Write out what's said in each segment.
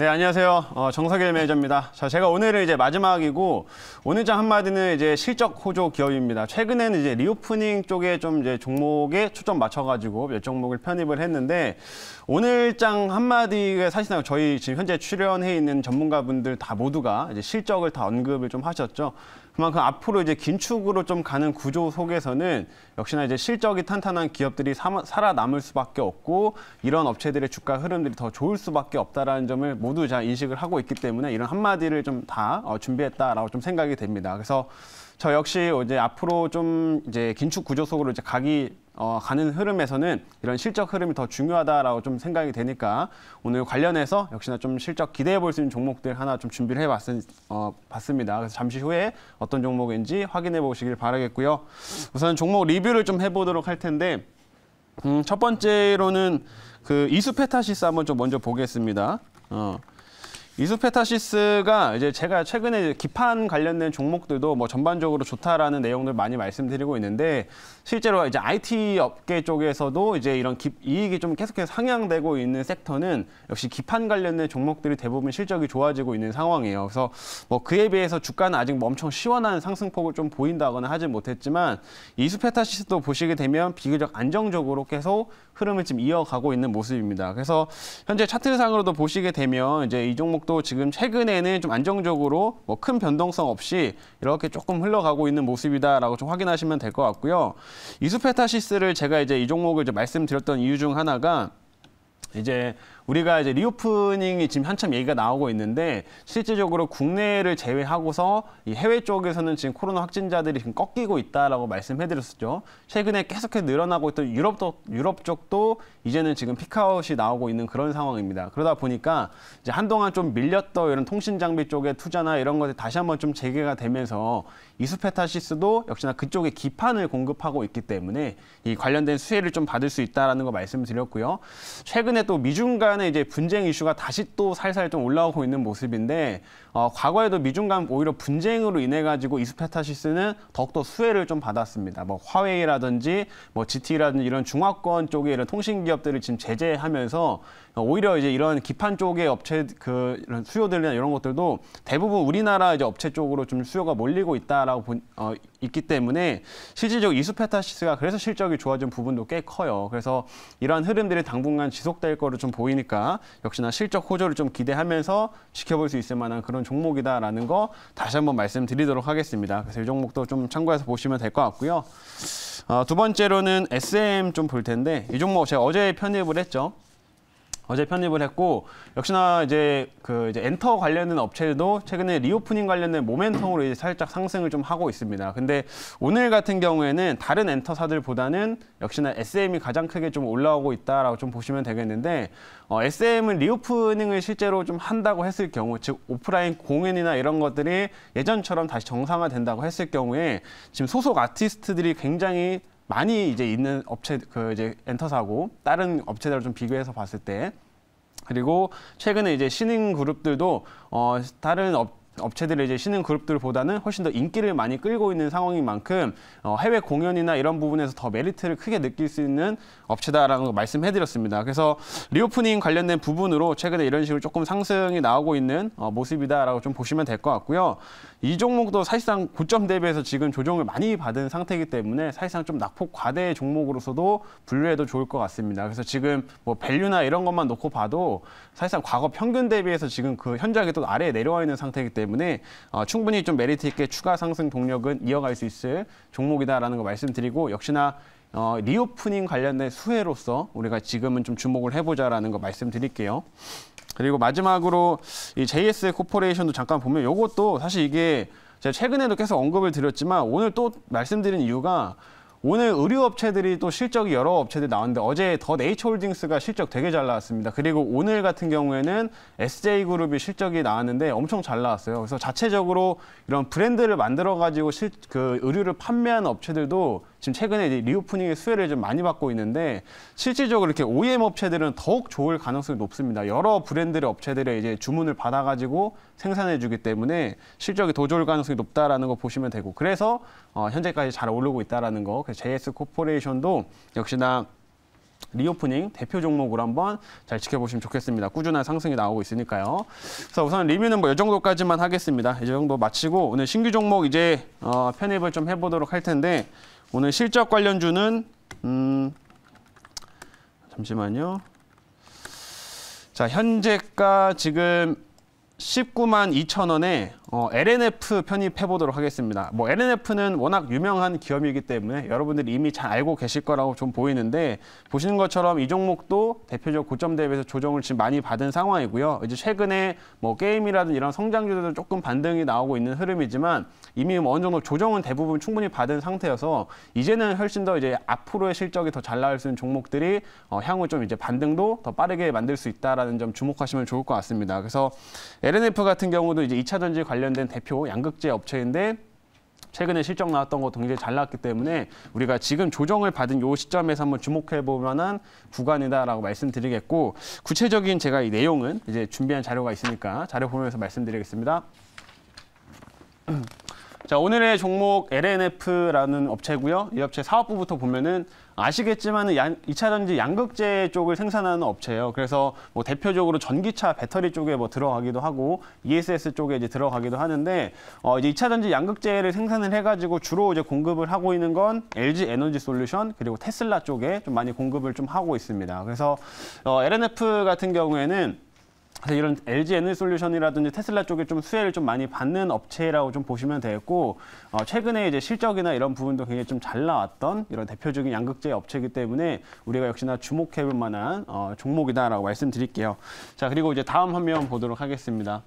네, 안녕하세요. 어, 정석일 매니저입니다. 자, 제가 오늘은 이제 마지막이고, 오늘 장 한마디는 이제 실적 호조 기업입니다. 최근에는 이제 리오프닝 쪽에 좀 이제 종목에 초점 맞춰가지고 몇 종목을 편입을 했는데, 오늘 장한마디가 사실상 저희 지금 현재 출연해 있는 전문가분들 다 모두가 이제 실적을 다 언급을 좀 하셨죠. 그만큼 앞으로 이제 긴축으로 좀 가는 구조 속에서는 역시나 이제 실적이 탄탄한 기업들이 사, 살아남을 수밖에 없고 이런 업체들의 주가 흐름들이 더 좋을 수밖에 없다라는 점을 모두 다 인식을 하고 있기 때문에 이런 한마디를 좀 다 어, 준비했다라고 좀 생각이 됩니다. 그래서 저 역시 이제 앞으로 좀 이제 긴축 구조 속으로 이제 가기 어, 가는 흐름에서는 이런 실적 흐름이 더 중요하다라고 좀 생각이 되니까 오늘 관련해서 역시나 좀 실적 기대해 볼 수 있는 종목들 하나 좀 준비를 해봤습니다. 어, 봤 그래서 잠시 후에 어떤 종목인지 확인해 보시길 바라겠고요. 우선 종목 리뷰를 좀 해보도록 할 텐데 음, 첫 번째로는 그 이수페타시스 한번 좀 먼저 보겠습니다. 어. 이수페타시스가 이제 제가 최근에 기판 관련된 종목들도 뭐 전반적으로 좋다라는 내용들 많이 말씀드리고 있는데 실제로 이제 IT 업계 쪽에서도 이제 이런 기, 이익이 좀 계속해서 상향되고 있는 섹터는 역시 기판 관련된 종목들이 대부분 실적이 좋아지고 있는 상황이에요. 그래서 뭐 그에 비해서 주가는 아직 뭐 엄청 시원한 상승폭을 좀 보인다거나 하지 못했지만 이수페타시스도 보시게 되면 비교적 안정적으로 계속 흐름을 지금 이어가고 있는 모습입니다. 그래서 현재 차트상으로도 보시게 되면 이제 이 종목도 가격도 지금 최근에는 좀 안정적으로 뭐 큰 변동성 없이 이렇게 조금 흘러가고 있는 모습이다라고 좀 확인하시면 될 것 같고요. 이수페타시스를 제가 이제 이 종목을 이제 말씀드렸던 이유 중 하나가 이제 우리가 이제 리오프닝이 지금 한참 얘기가 나오고 있는데 실제적으로 국내를 제외하고서 이 해외 쪽에서는 지금 코로나 확진자들이 지금 꺾이고 있다라고 말씀해드렸었죠. 최근에 계속해서 늘어나고 있던 유럽도 유럽 쪽도 이제는 지금 피카아웃이 나오고 있는 그런 상황입니다. 그러다 보니까 이제 한동안 좀 밀렸던 이런 통신 장비 쪽에 투자나 이런 것에 다시 한번 좀 재개가 되면서 이스페타시스도 역시나 그쪽에 기판을 공급하고 있기 때문에 이 관련된 수혜를 좀 받을 수 있다라는 거 말씀드렸고요. 최근에 또 미중 간 간의 이제 분쟁 이슈가 다시 또 살살 좀 올라오고 있는 모습인데 어, 과거에도 미중 간 오히려 분쟁으로 인해 가지고 이스페타시스는 더욱더 수혜를 좀 받았습니다. 뭐 화웨이라든지 뭐 GT라든지 이런 중화권 쪽의 이런 통신 기업들을 지금 제재하면서 오히려 이제 이런 기판 쪽의 업체 그 이런 수요들이나 이런 것들도 대부분 우리나라 이제 업체 쪽으로 좀 수요가 몰리고 있다라고 본, 어, 있기 때문에 실질적 이수페타시스가 그래서 실적이 좋아진 부분도 꽤 커요. 그래서 이러한 흐름들이 당분간 지속될 거로 좀 보이니까 역시나 실적 호조를 좀 기대하면서 지켜볼 수 있을 만한 그런 종목이다라는 거 다시 한번 말씀드리도록 하겠습니다. 그래서 이 종목도 좀 참고해서 보시면 될 것 같고요. 어, 두 번째로는 SM 좀 볼 텐데 이 종목 제가 어제 편입을 했죠. 어제 편입을 했고 역시나 이제 그 이제 엔터 관련된 업체도 최근에 리오프닝 관련된 모멘텀으로 이제 살짝 상승을 좀 하고 있습니다. 근데 오늘 같은 경우에는 다른 엔터사들보다는 역시나 SM이 가장 크게 좀 올라오고 있다라고 좀 보시면 되겠는데 어, SM은 리오프닝을 실제로 좀 한다고 했을 경우 즉 오프라인 공연이나 이런 것들이 예전처럼 다시 정상화된다고 했을 경우에 지금 소속 아티스트들이 굉장히 많이 이제 있는 업체 그 이제 엔터사고 다른 업체들좀 비교해서 봤을 때 그리고 최근에 이제 신흥 그룹들도 어 다른 업 업체들의 이제 신흥 그룹들보다는 훨씬 더 인기를 많이 끌고 있는 상황인 만큼 어, 해외 공연이나 이런 부분에서 더 메리트를 크게 느낄 수 있는 업체다라는 걸 말씀해드렸습니다. 그래서 리오프닝 관련된 부분으로 최근에 이런 식으로 조금 상승이 나오고 있는 어, 모습이다라고 좀 보시면 될 것 같고요. 이 종목도 사실상 고점 대비해서 지금 조정을 많이 받은 상태이기 때문에 사실상 좀 낙폭 과대 종목으로서도 분류해도 좋을 것 같습니다. 그래서 지금 뭐 밸류나 이런 것만 놓고 봐도 사실상 과거 평균 대비해서 지금 그 현저하게 또 아래에 내려와 있는 상태이기 때문에 때문에 어, 충분히 좀 메리트 있게 추가 상승 동력은 이어갈 수 있을 종목이다라는 거 말씀드리고 역시나 어, 리오프닝 관련된 수혜로서 우리가 지금은 좀 주목을 해보자라는 거 말씀드릴게요. 그리고 마지막으로 이 JS 코퍼레이션도 잠깐 보면 이것도 사실 이게 제가 최근에도 계속 언급을 드렸지만 오늘 또 말씀드린 이유가 오늘 의류업체들이 또 실적이 여러 업체들이 나왔는데 어제 더 네이처홀딩스가 실적 되게 잘 나왔습니다. 그리고 오늘 같은 경우에는 SJ그룹이 실적이 나왔는데 엄청 잘 나왔어요. 그래서 자체적으로 이런 브랜드를 만들어가지고 실, 그 의류를 판매한 업체들도 지금 최근에 리오프닝의 수혜를 좀 많이 받고 있는데 실질적으로 이렇게 OEM 업체들은 더욱 좋을 가능성이 높습니다. 여러 브랜드의 업체들의 이제 주문을 받아가지고 생산해주기 때문에 실적이 더 좋을 가능성이 높다라는 거 보시면 되고 그래서 어, 현재까지 잘 오르고 있다라는 거. 그래서 JS 코퍼레이션도 역시나 리오프닝 대표 종목으로 한번 잘 지켜보시면 좋겠습니다. 꾸준한 상승이 나오고 있으니까요. 그래서 우선 리뷰는 뭐 이 정도까지만 하겠습니다. 이 정도 마치고 오늘 신규 종목 이제 어, 편입을 좀 해보도록 할 텐데 오늘 실적 관련주는 음, 잠시만요. 자, 현재가 지금 19만 2천 원에 어, LNF 편입해 보도록 하겠습니다. 뭐 LNF는 워낙 유명한 기업이기 때문에 여러분들이 이미 잘 알고 계실 거라고 좀 보이는데 보시는 것처럼 이 종목도 대표적 고점 대비해서 조정을 지금 많이 받은 상황이고요. 이제 최근에 뭐 게임이라든 이런 성장주들도 조금 반등이 나오고 있는 흐름이지만 이미 뭐 어느 정도 조정은 대부분 충분히 받은 상태여서 이제는 훨씬 더 이제 앞으로의 실적이 더 잘 나올 수 있는 종목들이 어, 향후 좀 이제 반등도 더 빠르게 만들 수 있다라는 점 주목하시면 좋을 것 같습니다. 그래서 LNF 같은 경우도 이제 2차 전지 관련 관련된 대표 양극재 업체인데 최근에 실적 나왔던 것도 굉장히 잘 나왔기 때문에 우리가 지금 조정을 받은 요 시점에서 한번 주목해 볼 만한 구간이다라고 말씀드리겠고 구체적인 제가 이 내용은 이제 준비한 자료가 있으니까 자료 보면서 말씀드리겠습니다. 자, 오늘의 종목 LNF라는 업체고요. 이 업체 사업부부터 보면은 아시겠지만 2차전지 양극재 쪽을 생산하는 업체예요. 그래서 뭐 대표적으로 전기차 배터리 쪽에 뭐 들어가기도 하고 ESS 쪽에 이제 들어가기도 하는데 어 이제 2차전지 양극재를 생산을 해 가지고 주로 이제 공급을 하고 있는 건 LG 에너지 솔루션 그리고 테슬라 쪽에 좀 많이 공급을 좀 하고 있습니다. 그래서 어 LNF 같은 경우에는 그래서 이런 LG 에너지 솔루션이라든지 테슬라 쪽에 좀 수혜를 좀 많이 받는 업체라고 좀 보시면 되겠고 어, 최근에 이제 실적이나 이런 부분도 굉장히 좀 잘 나왔던 이런 대표적인 양극재 업체이기 때문에 우리가 역시나 주목해볼 만한 어, 종목이다라고 말씀드릴게요. 자 그리고 이제 다음 화면 보도록 하겠습니다.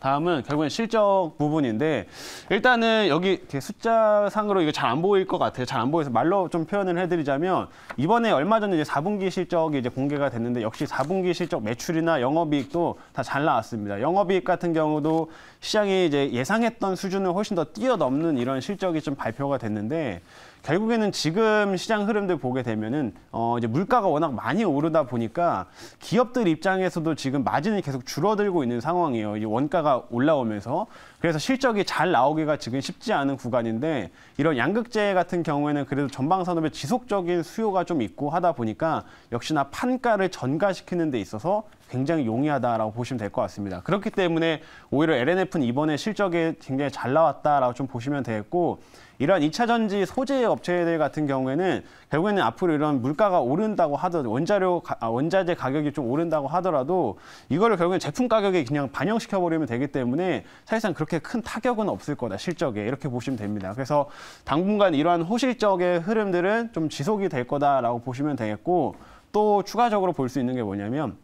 다음은 결국엔 실적 부분인데 일단은 여기 숫자상으로 이거 잘 안 보일 것 같아요. 잘 안 보여서 말로 좀 표현을 해드리자면 이번에 얼마 전에 이제 4분기 실적이 이제 공개가 됐는데 역시 4분기 실적 매출이나 영업이익도 다 잘 나왔습니다. 영업이익 같은 경우도 시장이 이제 예상했던 수준을 훨씬 더 뛰어넘는 이런 실적이 좀 발표가 됐는데 결국에는 지금 시장 흐름들 보게 되면은 어 이제 물가가 워낙 많이 오르다 보니까 기업들 입장에서도 지금 마진이 계속 줄어들고 있는 상황이에요. 이 원가가 올라오면서 그래서 실적이 잘 나오기가 지금 쉽지 않은 구간인데 이런 양극재 같은 경우에는 그래도 전방 산업의 지속적인 수요가 좀 있고 하다 보니까 역시나 판가를 전가시키는 데 있어서 굉장히 용이하다라고 보시면 될 것 같습니다. 그렇기 때문에 오히려 LNF는 이번에 실적이 굉장히 잘 나왔다라고 좀 보시면 되겠고 이러한 2차 전지 소재 업체들 같은 경우에는 결국에는 앞으로 이런 물가가 오른다고 하더라도 원자료 아, 원자재 가격이 좀 오른다고 하더라도 이거를 결국엔 제품 가격에 그냥 반영시켜 버리면 되기 때문에 사실상 그렇게 그렇게 큰 타격은 없을 거다 실적에 이렇게 보시면 됩니다. 그래서 당분간 이러한 호실적의 흐름들은 좀 지속이 될 거다라고 보시면 되겠고 또 추가적으로 볼 수 있는 게 뭐냐면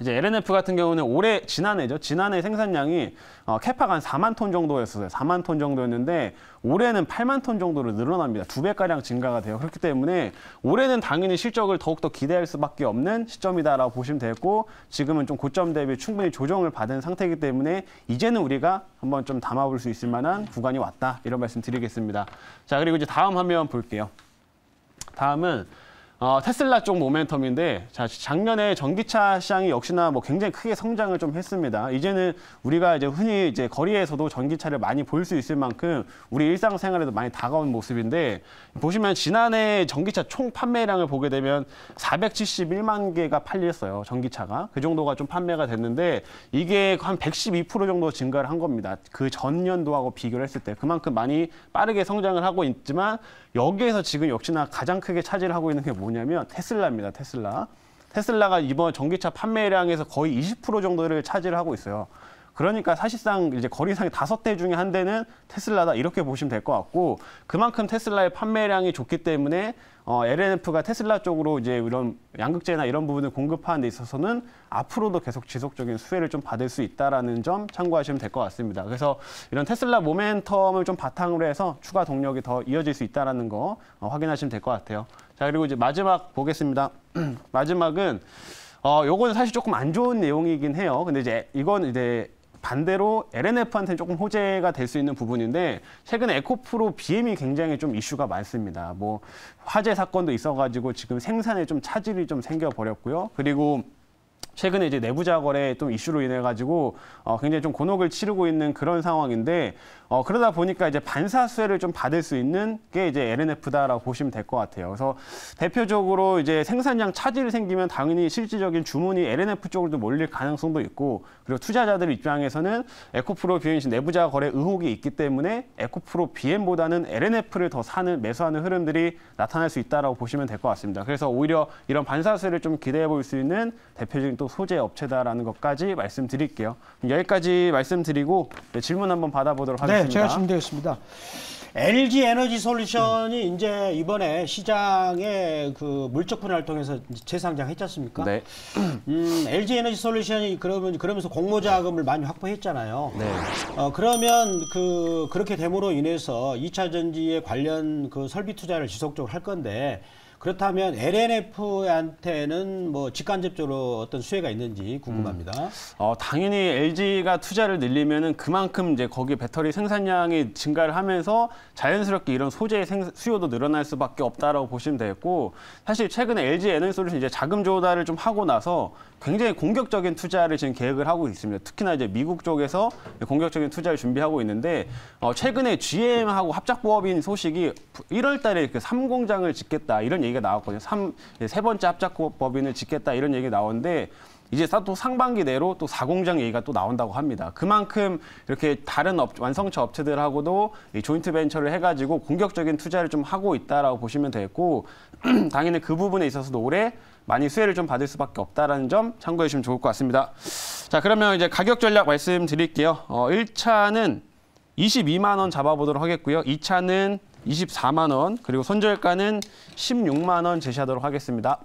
이제 LNF 같은 경우는 올해 지난해죠. 지난해 생산량이 어, 캐파가 한 4만 톤 정도였어요. 4만 톤 정도였는데 올해는 8만 톤 정도로 늘어납니다. 두 배가량 증가가 돼요. 그렇기 때문에 올해는 당연히 실적을 더욱더 기대할 수밖에 없는 시점이다라고 보시면 되고 지금은 좀 고점 대비 충분히 조정을 받은 상태이기 때문에 이제는 우리가 한번 좀 담아볼 수 있을 만한 구간이 왔다 이런 말씀 드리겠습니다. 자 그리고 이제 다음 화면 볼게요. 다음은 어, 테슬라 쪽 모멘텀인데 자, 작년에 전기차 시장이 역시나 뭐 굉장히 크게 성장을 좀 했습니다. 이제는 우리가 이제 흔히 이제 거리에서도 전기차를 많이 볼 수 있을 만큼 우리 일상생활에도 많이 다가온 모습인데 보시면 지난해 전기차 총 판매량을 보게 되면 471만 개가 팔렸어요. 전기차가. 그 정도가 좀 판매가 됐는데 이게 한 112% 정도 증가를 한 겁니다. 그 전년도하고 비교를 했을 때 그만큼 많이 빠르게 성장을 하고 있지만 여기에서 지금 역시나 가장 크게 차지를 하고 있는 게 뭐냐면 테슬라입니다. 테슬라. 테슬라가 이번 전기차 판매량에서 거의 20% 정도를 차지를 하고 있어요. 그러니까 사실상 이제 거리상의 다섯 대 중에 한 대는 테슬라다 이렇게 보시면 될 것 같고 그만큼 테슬라의 판매량이 좋기 때문에 어, LNF가 테슬라 쪽으로 이제 이런 양극재나 이런 부분을 공급하는 데 있어서는 앞으로도 계속 지속적인 수혜를 좀 받을 수 있다라는 점 참고하시면 될 것 같습니다. 그래서 이런 테슬라 모멘텀을 좀 바탕으로 해서 추가 동력이 더 이어질 수 있다라는 거 어, 확인하시면 될 것 같아요. 자 그리고 이제 마지막 보겠습니다. 마지막은 어, 요건 사실 조금 안 좋은 내용이긴 해요. 근데 이제 이건 이제 반대로 LNF한테는 조금 호재가 될 수 있는 부분인데 최근에 코프로 BM이 e 굉장히 좀 이슈가 많습니다. 뭐 화재 사건도 있어가지고 지금 생산에 좀 차질이 좀 생겨버렸고요. 그리고 최근에 이제 내부자 거래 좀 이슈로 인해 가지고 어, 굉장히 좀 곤혹을 치르고 있는 그런 상황인데 어, 그러다 보니까 이제 반사수혜를 좀 받을 수 있는 게 이제 LNF다라고 보시면 될 것 같아요. 그래서 대표적으로 이제 생산량 차질이 생기면 당연히 실질적인 주문이 LNF 쪽으로도 몰릴 가능성도 있고 그리고 투자자들 입장에서는 에코프로 비엔신 내부자 거래 의혹이 있기 때문에 에코프로 비 m 보다는 LNF를 더 사는 매수하는 흐름들이 나타날 수 있다라고 보시면 될 것 같습니다. 그래서 오히려 이런 반사수혜를 좀 기대해 볼 수 있는 대표적인 또또 소재 업체다라는 것까지 말씀드릴게요. 여기까지 말씀드리고 네, 질문 한번 받아보도록 네, 하겠습니다. 네, 제가 준비했습니다. LG 에너지 솔루션이 음. 이제 이번에 시장에 그 물적 분할 통해서 재상장 했지 않습니까? 네. 음, LG 에너지 솔루션이 그러면 그러면서 공모 자금을 많이 확보했잖아요. 네. 어, 그러면 그 그렇게 됨으로 인해서 이차 전지에 관련 그 설비 투자를 지속적으로 할 건데 그렇다면 LNF한테는 뭐 직간접적으로 어떤 수혜가 있는지 궁금합니다. 음. 어, 당연히 LG가 투자를 늘리면은 그만큼 이제 거기 배터리 생산량이 증가를 하면서 자연스럽게 이런 소재의 생, 수요도 늘어날 수밖에 없다라고 보시면 되고 겠 사실 최근에 LG 에너지 솔루션 이제 자금 조달을 좀 하고 나서 굉장히 공격적인 투자를 지금 계획을 하고 있습니다. 특히나 이제 미국 쪽에서 공격적인 투자를 준비하고 있는데 어, 최근에 GM하고 합작 부업인 소식이 1월 달에 그 3공장을 짓겠다 이런 얘기가 나왔거든요. 삼세 예, 번째 합작법인을 짓겠다 이런 얘기 가 나오는데 이제 또 상반기 내로 또 사공장 얘기가 또 나온다고 합니다. 그만큼 이렇게 다른 업, 완성차 업체들하고도 이 조인트 벤처를 해가지고 공격적인 투자를 좀 하고 있다라고 보시면 되겠고 당연히 그 부분에 있어서도 올해 많이 수혜를 좀 받을 수밖에 없다라는 점 참고해 주시면 좋을 것 같습니다. 자 그러면 이제 가격 전략 말씀드릴게요. 어, 1차는 22만 원 잡아보도록 하겠고요. 2차는 24만 원, 그리고 손절가는 16만 원 제시하도록 하겠습니다.